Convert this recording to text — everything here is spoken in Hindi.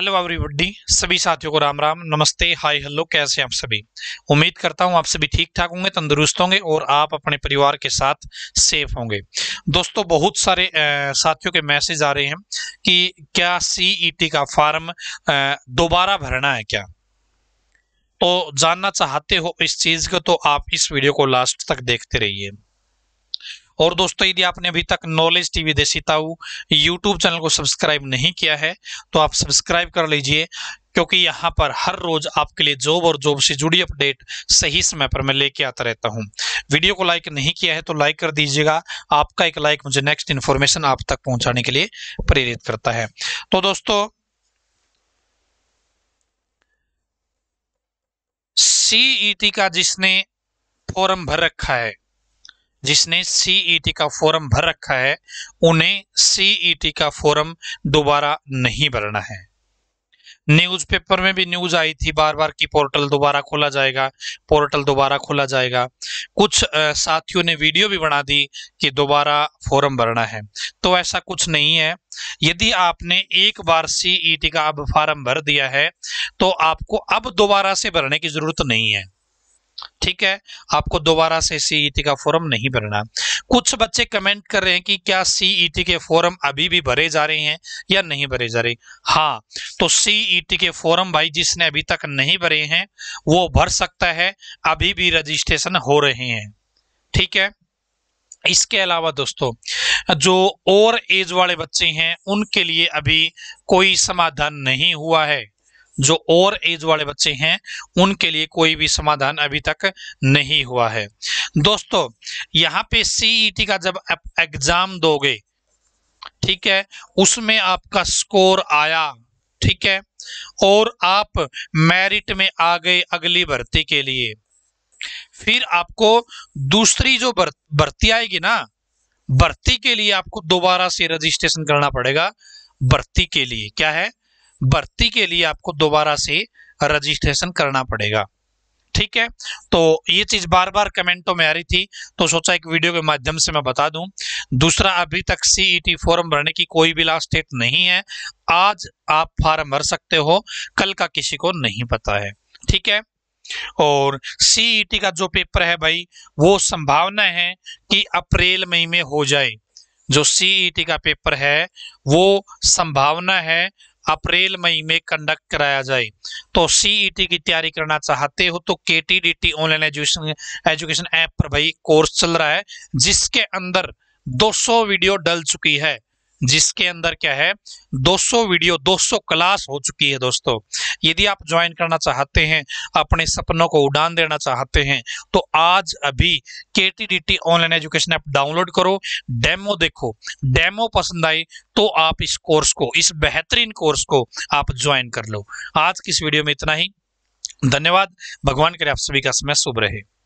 हेलो एवरीबॉडी सभी साथियों को राम राम नमस्ते हाय हेलो कैसे हैं आप सभी उम्मीद करता हूं आप सभी ठीक ठाक होंगे तंदुरुस्त होंगे और आप अपने परिवार के साथ सेफ होंगे दोस्तों बहुत सारे साथियों के मैसेज आ रहे हैं कि क्या सीईटी e का फॉर्म दोबारा भरना है क्या तो जानना चाहते हो इस चीज़ को तो आप इस वीडियो को लास्ट तक देखते रहिए और दोस्तों यदि आपने अभी तक नॉलेज टीवी देसी ताऊ यूट्यूब चैनल को सब्सक्राइब नहीं किया है तो आप सब्सक्राइब कर लीजिए क्योंकि यहाँ पर हर रोज आपके लिए जॉब और जॉब से जुड़ी अपडेट सही समय पर मैं लेके आता रहता हूँ वीडियो को लाइक नहीं किया है तो लाइक कर दीजिएगा आपका एक लाइक मुझे नेक्स्ट इन्फॉर्मेशन आप तक पहुँचाने के लिए प्रेरित करता है तो दोस्तों सीईटी e का जिसने फॉर्म भर रखा है जिसने सीईटी e का फॉर्म भर रखा है उन्हें सीईटी e का फॉर्म दोबारा नहीं भरना है न्यूज़पेपर में भी न्यूज आई थी बार बार कि पोर्टल दोबारा खोला जाएगा पोर्टल दोबारा खोला जाएगा कुछ साथियों ने वीडियो भी बना दी कि दोबारा फॉर्म भरना है तो ऐसा कुछ नहीं है यदि आपने एक बार सीईटी e का अब फॉर्म भर दिया है तो आपको अब दोबारा से भरने की जरूरत नहीं है ठीक है आपको दोबारा से सीईटी e का फॉर्म नहीं भरना कुछ बच्चे कमेंट कर रहे हैं कि क्या सीईटी e के फॉर्म अभी भी भरे जा रहे हैं या नहीं भरे जा रहे हाँ तो सीईटी e के फॉर्म भाई जिसने अभी तक नहीं भरे हैं वो भर सकता है अभी भी रजिस्ट्रेशन हो रहे हैं ठीक है इसके अलावा दोस्तों जो और एज वाले बच्चे हैं उनके लिए अभी कोई समाधान नहीं हुआ है जो और एज वाले बच्चे हैं उनके लिए कोई भी समाधान अभी तक नहीं हुआ है दोस्तों यहाँ पे सीईटी e का जब आप एग्जाम दोगे ठीक है उसमें आपका स्कोर आया ठीक है और आप मेरिट में आ गए अगली भर्ती के लिए फिर आपको दूसरी जो भर्ती आएगी ना भर्ती के लिए आपको दोबारा से रजिस्ट्रेशन करना पड़ेगा भर्ती के लिए क्या है भर्ती के लिए आपको दोबारा से रजिस्ट्रेशन करना पड़ेगा ठीक है तो ये चीज बार बार कमेंटों में आ रही थी तो सोचा एक वीडियो के माध्यम से मैं बता दूं दूसरा अभी तक सीईटी e फॉर्म भरने की कोई भी लास्ट डेट नहीं है आज आप फॉर्म भर सकते हो कल का किसी को नहीं पता है ठीक है और सीईटी e का जो पेपर है भाई वो संभावना है कि अप्रैल मई में हो जाए जो सीईटी e का पेपर है वो संभावना है अप्रैल मई में कंडक्ट कराया जाए तो सीईटी e की तैयारी करना चाहते हो तो K T online education education app पर भाई कोर्स चल रहा है जिसके अंदर 200 वीडियो डल चुकी है जिसके अंदर क्या है 200 वीडियो 200 क्लास हो चुकी है दोस्तों यदि आप ज्वाइन करना चाहते हैं अपने सपनों को उड़ान देना चाहते हैं तो आज अभी K T online education app download करो डेमो देखो डेमो पसंद आई तो आप इस कोर्स को इस बेहतरीन कोर्स को आप ज्वाइन कर लो आज की इस वीडियो में इतना ही धन्यवाद भगवान करे आप सभी का समय शुभ रहे